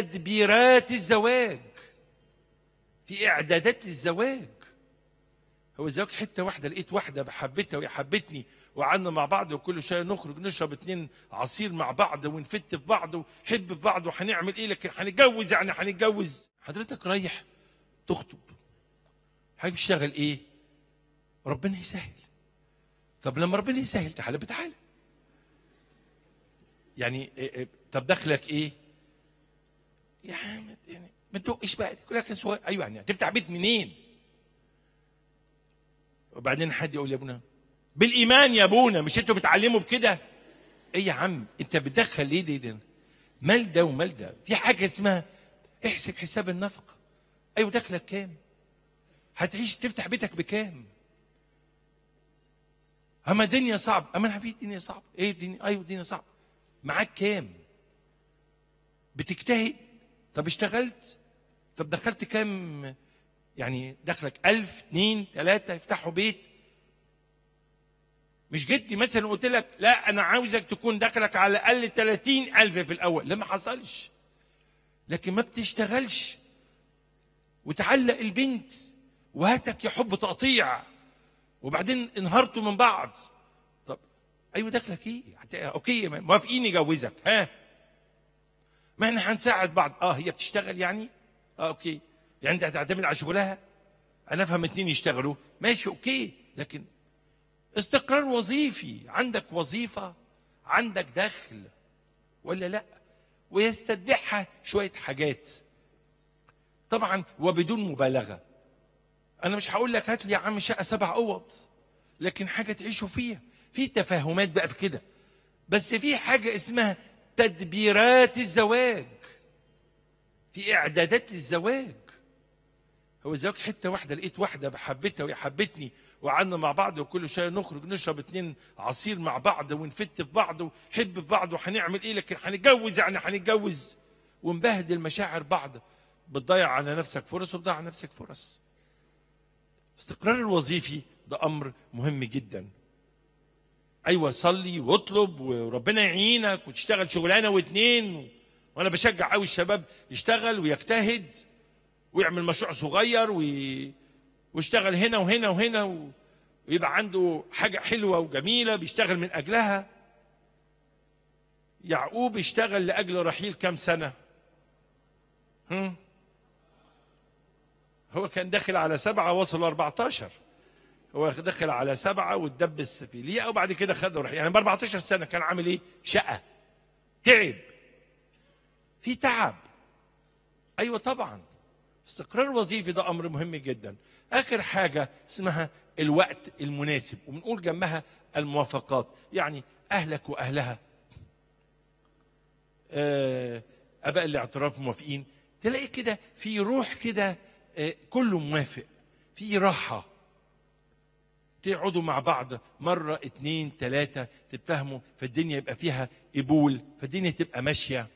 تدبيرات الزواج في إعدادات للزواج هو الزواج حتة واحدة لقيت واحدة بحبتها وهي حبتني وقعدنا مع بعض وكل شوية نخرج نشرب اتنين عصير مع بعض ونفت في بعض ونحب في بعض وهنعمل إيه لكن هنتجوز يعني هنتجوز حضرتك رايح تخطب حضرتك بتشتغل إيه؟ ربنا يسهل طب لما ربنا يسهل تعالى بتعالى يعني إيه، إيه، طب دخلك ايه يا حامد يعني ما تدقش بقى يقول لك صغير ايوه يعني تفتح بيت منين؟ وبعدين حد يقول يا ابونا بالايمان يا ابونا مش انتوا بتعلموا بكده؟ ايه يا عم انت بتدخل ليه دي, دي مال ده ومال ده في حاجه اسمها احسب حساب النفقه ايوه دخلك كام؟ هتعيش تفتح بيتك بكام؟ اما الدنيا صعب اما انا في الدنيا صعب ايه الدنيا ايوه الدنيا صعب معاك كام؟ بتجتهد طب اشتغلت طب دخلت كام يعني دخلك ألف اتنين تلاتة يفتحوا بيت مش جدي مثلا قلت لك لا أنا عاوزك تكون دخلك على الأقل تلاتين ألف في الأول لا ما حصلش لكن ما بتشتغلش وتعلق البنت وهاتك يا حب تقطيع وبعدين انهارتوا من بعض طب ايوه دخلك ايه اوكي موافقين يجوزك ها ما احنا هنساعد بعض اه هي بتشتغل يعني اه اوكي يعني انت هتعتمد على شغلها انا افهم اتنين يشتغلوا ماشي اوكي لكن استقرار وظيفي عندك وظيفه عندك دخل ولا لا ويستتبعها شويه حاجات طبعا وبدون مبالغه انا مش هقول لك هات لي يا عم شقه سبع اوض لكن حاجه تعيشوا فيها في تفاهمات بقى في كده بس في حاجه اسمها تدبيرات الزواج في إعدادات للزواج هو الزواج حتة واحدة لقيت واحدة حبيتها وهي حبتني وقعدنا مع بعض وكل شوية نخرج نشرب اتنين عصير مع بعض ونفت في بعض ونحب في بعض وهنعمل إيه لكن هنتجوز يعني هنتجوز ونبهدل مشاعر بعض بتضيع على نفسك فرص وبتضيع على نفسك فرص استقرار الوظيفي ده أمر مهم جدا ايوه صلي واطلب وربنا يعينك وتشتغل شغلانه واتنين وانا بشجع قوي الشباب يشتغل ويجتهد ويعمل مشروع صغير وي... ويشتغل هنا وهنا وهنا و... ويبقى عنده حاجه حلوه وجميله بيشتغل من اجلها يعقوب اشتغل لاجل رحيل كام سنه هم؟ هو كان داخل على سبعه وصل 14 ودخل على سبعة وتدبس في ليئة وبعد كده خد وراح يعني ب 14 سنة كان عامل ايه؟ شقة تعب في تعب ايوه طبعا استقرار وظيفي ده امر مهم جدا اخر حاجه اسمها الوقت المناسب وبنقول جنبها الموافقات يعني اهلك واهلها آه، اباء الاعتراف موافقين تلاقي كده في روح كده آه، كله موافق في راحه تقعدوا مع بعض مرة اتنين تلاتة تتفهموا فالدنيا يبقى فيها قبول فالدنيا تبقى ماشية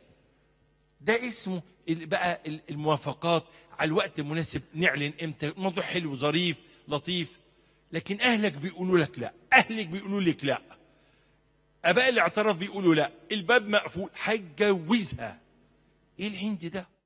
ده اسمه بقى الموافقات على الوقت المناسب نعلن امتى الموضوع حلو ظريف لطيف لكن اهلك بيقولوا لك لا اهلك بيقولوا لك لا اباء الاعتراف بيقولوا لا الباب مقفول هتجوزها ايه الهند ده